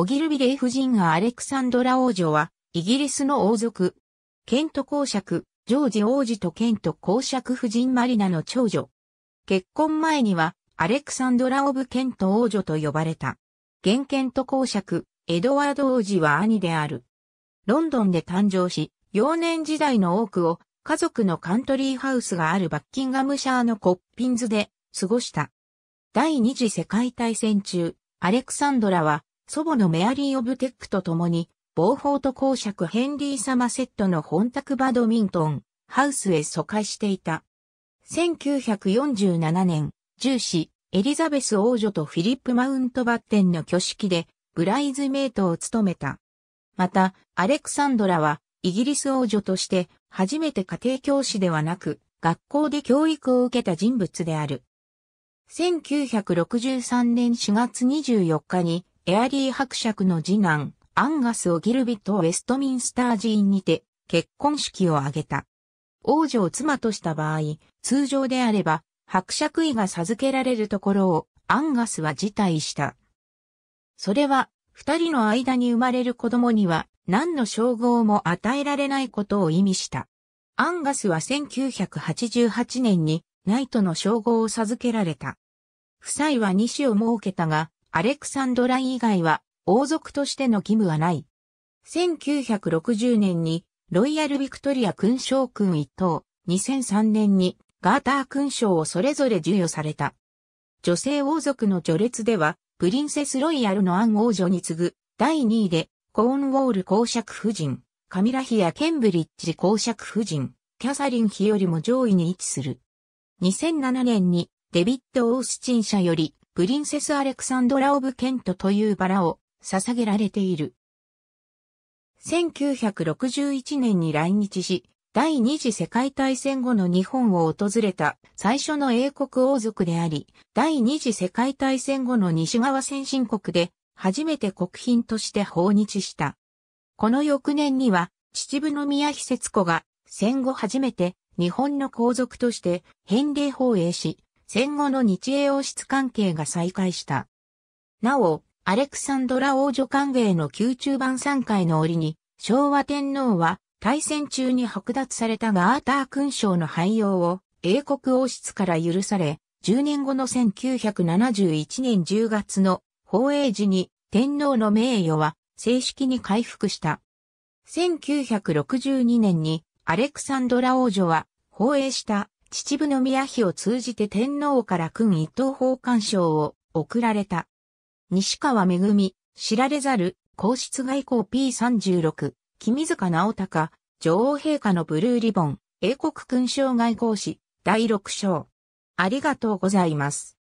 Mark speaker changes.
Speaker 1: オギルビレ夫人がアレクサンドラ王女は、イギリスの王族、ケント公爵、ジョージ王子とケント公爵夫人マリナの長女。結婚前には、アレクサンドラ・オブ・ケント王女と呼ばれた。現ケント公爵、エドワード王子は兄である。ロンドンで誕生し、幼年時代の多くを家族のカントリーハウスがあるバッキンガムシャーのコッピンズで過ごした。第二次世界大戦中、アレクサンドラは祖母のメアリー・オブテックと共に、暴法と公爵ヘンリー・サマセットの本宅バドミントン、ハウスへ疎開していた。1947年、重視、エリザベス王女とフィリップ・マウントバッテンの挙式で、ブライズメイトを務めた。また、アレクサンドラは、イギリス王女として、初めて家庭教師ではなく、学校で教育を受けた人物である。1963年4月24日に、エアリー伯爵の次男、アンガス・をギルビット・ウェストミンスター寺院にて結婚式を挙げた。王女を妻とした場合、通常であれば、伯爵位が授けられるところをアンガスは辞退した。それは、二人の間に生まれる子供には何の称号も与えられないことを意味した。アンガスは1988年にナイトの称号を授けられた。夫妻は二子を設けたが、アレクサンドラ以外は王族としての義務はない。1960年にロイヤル・ビクトリア勲章君一等、2003年にガーター勲章をそれぞれ授与された。女性王族の序列では、プリンセス・ロイヤルのアン王女に次ぐ第2位で、コーンウォール公爵夫人、カミラヒやケンブリッジ公爵夫人、キャサリン妃よりも上位に位置する。2007年にデビッド・オースチン社よりプリンセス・アレクサンドラ・オブ・ケントというバラを捧げられている。1961年に来日し、第二次世界大戦後の日本を訪れた最初の英国王族であり、第二次世界大戦後の西側先進国で初めて国賓として訪日した。この翌年には、秩父宮妃節子が戦後初めて日本の皇族として返礼放映し、戦後の日英王室関係が再開した。なお、アレクサンドラ王女歓迎の宮中晩餐会の折に、昭和天皇は大戦中に剥奪されたガーター勲章の廃用を英国王室から許され、10年後の1971年10月の法営時に天皇の名誉は正式に回復した。1962年にアレクサンドラ王女は放映した秩父宮妃を通じて天皇から君一等奉還賞を贈られた。西川恵、知られざる、皇室外交 P36、君塚直隆、女王陛下のブルーリボン、英国勲章外交史、第6章。ありがとうございます。